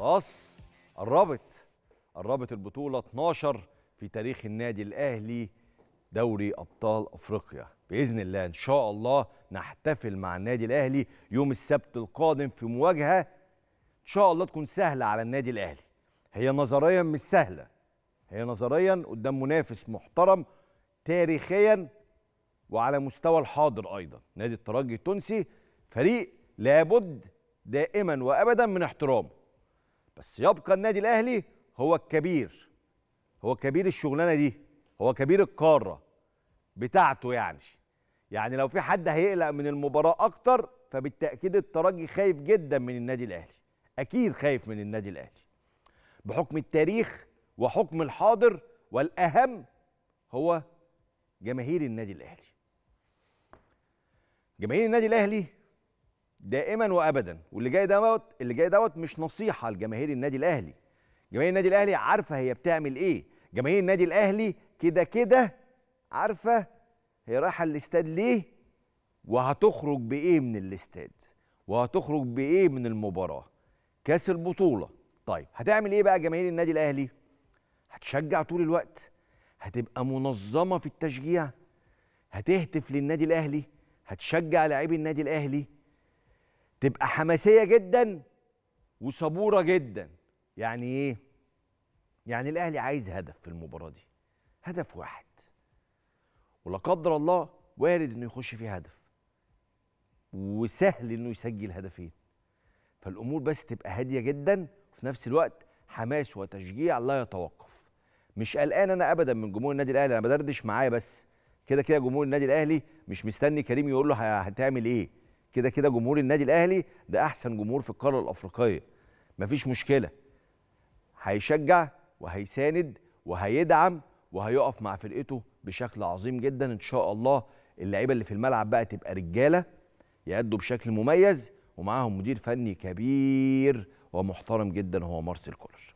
خلاص قربت قربت البطولة 12 في تاريخ النادي الأهلي دوري أبطال أفريقيا بإذن الله إن شاء الله نحتفل مع النادي الأهلي يوم السبت القادم في مواجهة إن شاء الله تكون سهلة على النادي الأهلي هي نظريا مش سهلة هي نظريا قدام منافس محترم تاريخيا وعلى مستوى الحاضر أيضا نادي الترجي التونسي فريق لابد دائما وأبدا من احترامه بس يبقى النادي الاهلي هو الكبير هو كبير الشغلانه دي هو كبير القاره بتاعته يعني يعني لو في حد هيقلق من المباراه اكتر فبالتاكيد الترجي خايف جدا من النادي الاهلي اكيد خايف من النادي الاهلي بحكم التاريخ وحكم الحاضر والاهم هو جماهير النادي الاهلي جماهير النادي الاهلي دائما وابدا واللي جاي دوت اللي جاي دوت مش نصيحه لجماهير النادي الاهلي جماهير النادي الاهلي عارفه هي بتعمل ايه جماهير النادي الاهلي كده كده عارفه هي رايحه الاستاد ليه وهتخرج بايه من الاستاد وهتخرج بايه من المباراه كاس البطوله طيب هتعمل ايه بقى جماهير النادي الاهلي هتشجع طول الوقت هتبقى منظمه في التشجيع هتهتف للنادي الاهلي هتشجع لاعبي النادي الاهلي تبقى حماسيه جدا وصبوره جدا يعني ايه يعني الاهلي عايز هدف في المباراه دي هدف واحد ولا قدر الله وارد انه يخش فيه هدف وسهل انه يسجل هدفين فالامور بس تبقى هاديه جدا وفي نفس الوقت حماس وتشجيع لا يتوقف مش قلقان انا ابدا من جمهور النادي الاهلي انا بدردش معايا بس كده كده جمهور النادي الاهلي مش مستني كريم يقول له هتعمل ايه كده كده جمهور النادي الاهلي ده احسن جمهور في القاره الافريقيه مفيش مشكله هيشجع وهيساند وهيدعم وهيقف مع فرقته بشكل عظيم جدا ان شاء الله اللعيبه اللي في الملعب بقى تبقى رجاله يأدوا بشكل مميز ومعاهم مدير فني كبير ومحترم جدا هو مارسيل كولر